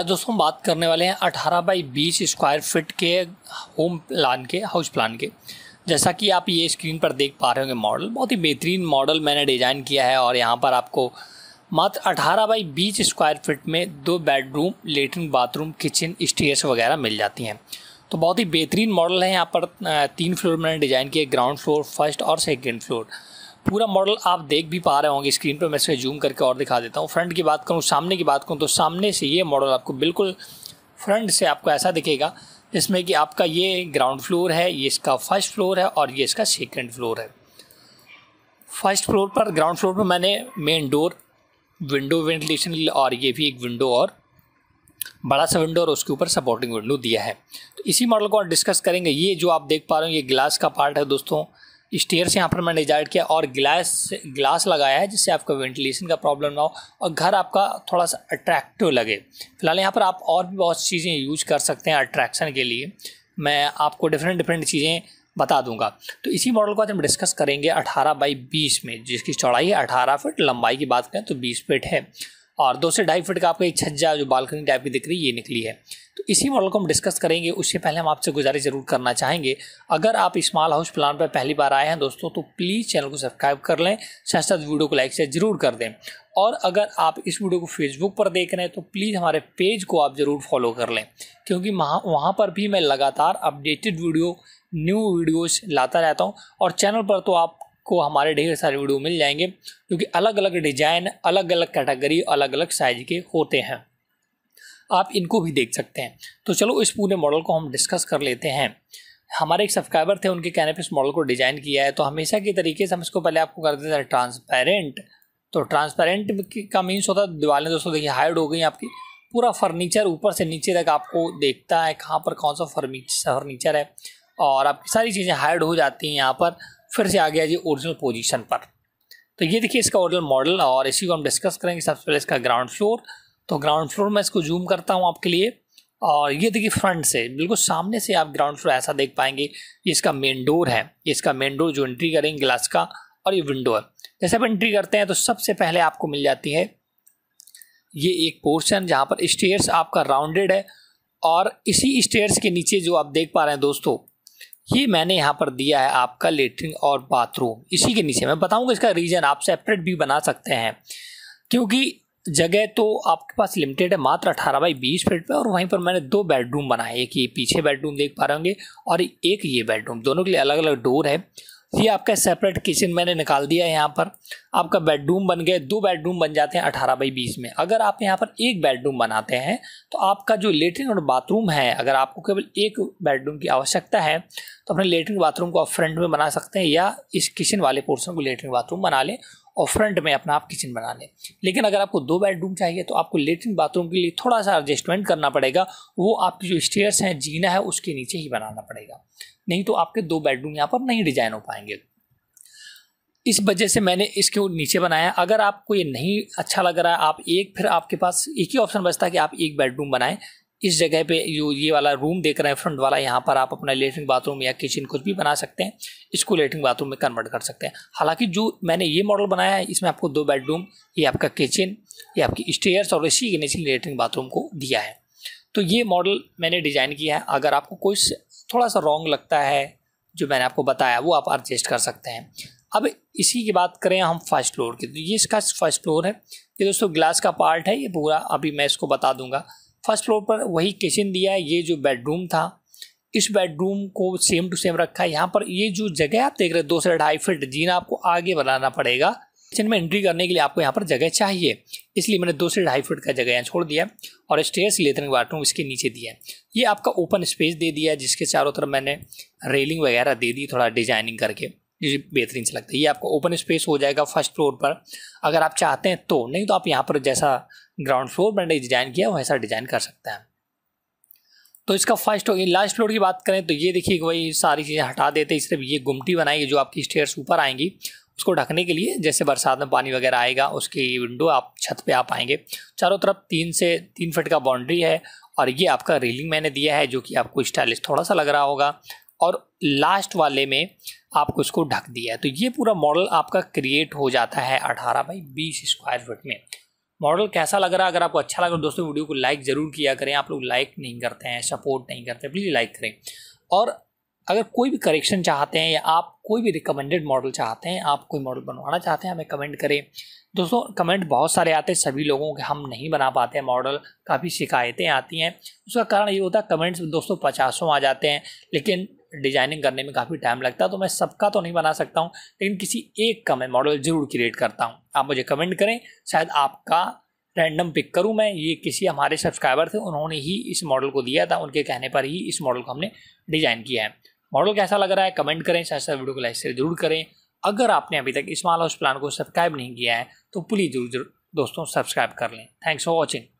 आज दोस्तों हम बात करने वाले हैं 18 बाई 20 स्क्वायर फिट के होम प्लान के हाउस प्लान के जैसा कि आप ये स्क्रीन पर देख पा रहे होंगे मॉडल बहुत ही बेहतरीन मॉडल मैंने डिज़ाइन किया है और यहाँ पर आपको मात्र 18 बाई 20 स्क्वायर फिट में दो bedroom latrine bathroom kitchen stairs वगैरह मिल जाती हैं तो बहुत ही बेहतरीन मॉडल है यहाँ पर तीन फ्लोर मैंने डिज़ाइन किए ग्राउंड फ्लोर फर्स्ट और सेकेंड फ्लोर पूरा मॉडल आप देख भी पा रहे होंगे स्क्रीन पर मैं इसे जूम करके और दिखा देता हूँ फ्रंट की बात करूँ सामने की बात करूँ तो सामने से ये मॉडल आपको बिल्कुल फ्रंट से आपको ऐसा दिखेगा जिसमें कि आपका ये ग्राउंड फ्लोर है ये इसका फर्स्ट फ्लोर है और ये इसका सेकेंड फ्लोर है फर्स्ट फ्लोर पर ग्राउंड फ्लोर पर मैंने मेन डोर विंडो वेंटिलेशन और ये भी एक विंडो और बड़ा सा विंडो और उसके ऊपर सपोर्टिंग विंडो दिया है तो इसी मॉडल को डिस्कस करेंगे ये जो आप देख पा रहे हो ये ग्लास का पार्ट है दोस्तों स्टेयर से यहाँ पर मैंने डिजाइड किया और ग्लास ग्लास लगाया है जिससे आपका वेंटिलेशन का प्रॉब्लम ना हो और घर आपका थोड़ा सा अट्रैक्टिव लगे फिलहाल यहाँ पर आप और भी बहुत चीज़ें यूज कर सकते हैं अट्रैक्शन के लिए मैं आपको डिफरेंट डिफरेंट चीज़ें बता दूंगा तो इसी मॉडल को आज हम डिस्कस करेंगे अठारह बाई बीस में जिसकी चौड़ाई है अठारह फिट लंबाई की बात करें तो बीस फिट है और दो से ढाई फिट का आपका एक छज्जा जो बालकनी टाइप की दिख रही है ये निकली है इसी मॉडल को हम डिस्कस करेंगे उससे पहले हम आपसे गुजारिश जरूर करना चाहेंगे अगर आप स्मॉल हाउस प्लान पर पहली बार आए हैं दोस्तों तो प्लीज़ चैनल को सब्सक्राइब कर लें साथ साथ वीडियो को लाइक शेयर जरूर कर दें और अगर आप इस वीडियो को फेसबुक पर देख रहे हैं तो प्लीज़ हमारे पेज को आप ज़रूर फॉलो कर लें क्योंकि वहाँ वहाँ पर भी मैं लगातार अपडेटेड वीडियो न्यू वीडियोस लाता रहता हूँ और चैनल पर तो आप को हमारे ढेर सारे वीडियो मिल जाएंगे क्योंकि अलग अलग डिज़ाइन अलग अलग कैटेगरी अलग अलग साइज के होते हैं आप इनको भी देख सकते हैं तो चलो इस पूरे मॉडल को हम डिस्कस कर लेते हैं हमारे एक सब्सक्राइबर थे उनके कहने पर इस मॉडल को डिज़ाइन किया है तो हमेशा के तरीके से हम इसको पहले आपको कर देते हैं ट्रांसपेरेंट तो ट्रांसपेरेंट का मीन्स होता है दीवारें दोस्तों देखिए हाइड हो गई आपकी पूरा फर्नीचर ऊपर से नीचे तक आपको देखता है कहाँ पर कौन सा फर्नीचर है और आपकी सारी चीज़ें हाइड हो जाती हैं यहाँ पर फिर से आ गया जी ओरिजिनल पोजीशन पर तो ये देखिए इसका ओरिजिनल मॉडल और इसी को हम डिस्कस करेंगे सबसे पहले इसका ग्राउंड फ्लोर तो ग्राउंड फ्लोर में इसको जूम करता हूँ आपके लिए और ये देखिए फ्रंट से बिल्कुल सामने से आप ग्राउंड फ्लोर ऐसा देख पाएंगे ये इसका मेन डोर है ये इसका मेन डोर जो एंट्री करेंगे ग्लास का और ये विंडो है जैसे आप एंट्री करते हैं तो सबसे पहले आपको मिल जाती है ये एक पोर्शन जहाँ पर स्टेयर्स आपका राउंडेड है और इसी स्टेयर्स के नीचे जो आप देख पा रहे हैं दोस्तों ये मैंने यहाँ पर दिया है आपका लेटरिन और बाथरूम इसी के नीचे मैं बताऊँगा इसका रीज़न आप सेपरेट भी बना सकते हैं क्योंकि जगह तो आपके पास लिमिटेड है मात्र अठारह बाई बीस फीट पर और वहीं पर मैंने दो बेडरूम बनाए एक ये पीछे बेडरूम देख पा रहे होंगे और एक ये बेडरूम दोनों के लिए अलग अलग डोर है ये आपका सेपरेट किचन मैंने निकाल दिया है यहाँ पर आपका बेडरूम बन गया दो बेडरूम बन जाते हैं अठारह बाई बीस में अगर आप यहाँ पर एक बेडरूम बनाते हैं तो आपका जो लेटरिन और बाथरूम है अगर आपको केवल एक बेडरूम की आवश्यकता है तो अपने लेटरिन बाथरूम को आप फ्रंट में बना सकते हैं या इस किचन वाले पोर्सन को लेटरिन बाथरूम बना लें और फ्रंट में अपना आप किचन बना लें लेकिन अगर आपको दो बेडरूम चाहिए तो आपको लेटरिन बाथरूम के लिए थोड़ा सा एडजस्टमेंट करना पड़ेगा वो आपकी जो स्टेयर्स हैं जीना है उसके नीचे ही बनाना पड़ेगा नहीं तो आपके दो बेडरूम यहाँ पर नहीं डिजाइन हो पाएंगे इस वजह से मैंने इसके नीचे बनाया अगर आपको ये नहीं अच्छा लग रहा है आप एक फिर आपके पास एक ही ऑप्शन बचता है कि आप एक बेडरूम बनाएं इस जगह पे जो ये वाला रूम देख रहे हैं फ्रंट वाला यहाँ पर आप अपना लेटरिन बाथरूम या किचन कुछ भी बना सकते हैं इसको लेटरिन बाथरूम में कन्वर्ट कर सकते हैं हालांकि जो मैंने ये मॉडल बनाया है इसमें आपको दो बेडरूम ये आपका किचन ये आपकी स्टेयर्स और इसी के नीचे लेटरिन बाथरूम को दिया है तो ये मॉडल मैंने डिज़ाइन किया है अगर आपको कोई थोड़ा सा रॉन्ग लगता है जो मैंने आपको बताया वो आप एडजस्ट कर सकते हैं अब इसी की बात करें हम फर्स्ट फ्लोर की तो ये इसका फर्स्ट फ्लोर है ये दोस्तों ग्लास का पार्ट है ये पूरा अभी मैं इसको बता दूंगा फर्स्ट फ्लोर पर वही किचन दिया है ये जो बेडरूम था इस बेडरूम को सेम टू सेम रखा है यहाँ पर ये जो जगह आप देख रहे हैं दो से ढाई फिट जीना आपको आगे बनाना पड़ेगा किचन में एंट्री करने के लिए आपको यहाँ पर जगह चाहिए इसलिए मैंने दो से ढाई फिट का जगह यहाँ छोड़ दिया और स्टेयर्स लेटरिन बाथरूम इसके नीचे दिया है ये आपका ओपन स्पेस दे दिया है जिसके चारों तरफ मैंने रेलिंग वगैरह दे दी थोड़ा डिजाइनिंग करके ये बेहतरीन से लगता है ये आपको ओपन स्पेस हो जाएगा फर्स्ट फ्लोर पर अगर आप चाहते हैं तो नहीं तो आप यहाँ पर जैसा ग्राउंड फ्लोर पर डिज़ाइन किया वैसा डिज़ाइन कर सकते हैं तो इसका फर्स्ट लास्ट फ्लोर की बात करें तो ये देखिए वही सारी चीज़ें हटा देते सिर्फ ये गुमटी बनाएगी जो आपकी स्टेयर्स ऊपर आएंगी उसको ढकने के लिए जैसे बरसात में पानी वगैरह आएगा उसकी विंडो आप छत पे आ पाएंगे चारों तरफ तीन से तीन फिट का बाउंड्री है और ये आपका रेलिंग मैंने दिया है जो कि आपको स्टाइलिश थोड़ा सा लग रहा होगा और लास्ट वाले में आपको उसको ढक दिया है तो ये पूरा मॉडल आपका क्रिएट हो जाता है अठारह बाई बीस स्क्वायर फुट में मॉडल कैसा लग रहा है अगर आपको अच्छा लग रहा है तो दोस्तों वीडियो को लाइक ज़रूर किया करें आप लोग लाइक नहीं करते हैं सपोर्ट नहीं करते प्लीज़ लाइक करें और अगर कोई भी करेक्शन चाहते हैं या आप कोई भी रिकमेंडेड मॉडल चाहते हैं आप कोई मॉडल बनवाना चाहते हैं हमें कमेंट करें दोस्तों कमेंट बहुत सारे आते हैं सभी लोगों के हम नहीं बना पाते हैं मॉडल काफ़ी शिकायतें आती हैं उसका कारण ये होता है कमेंट्स दोस्तों पचासों आ जाते हैं लेकिन डिजाइनिंग करने में काफ़ी टाइम लगता है तो मैं सबका तो नहीं बना सकता हूँ लेकिन किसी एक का मैं मॉडल ज़रूर क्रिएट करता हूँ आप मुझे कमेंट करें शायद आपका रैंडम पिक करूँ मैं ये किसी हमारे सब्सक्राइबर थे उन्होंने ही इस मॉडल को दिया था उनके कहने पर ही इस मॉडल को हमने डिज़ाइन किया है मॉडल कैसा लग रहा है कमेंट करें शायद साथ वीडियो को लाइक शेयर जरूर करें अगर आपने अभी तक माल हाउस प्लान को सब्सक्राइब नहीं किया है तो प्लीज़ जरूर दोस्तों सब्सक्राइब कर लें थैंक्स फॉर वॉचिंग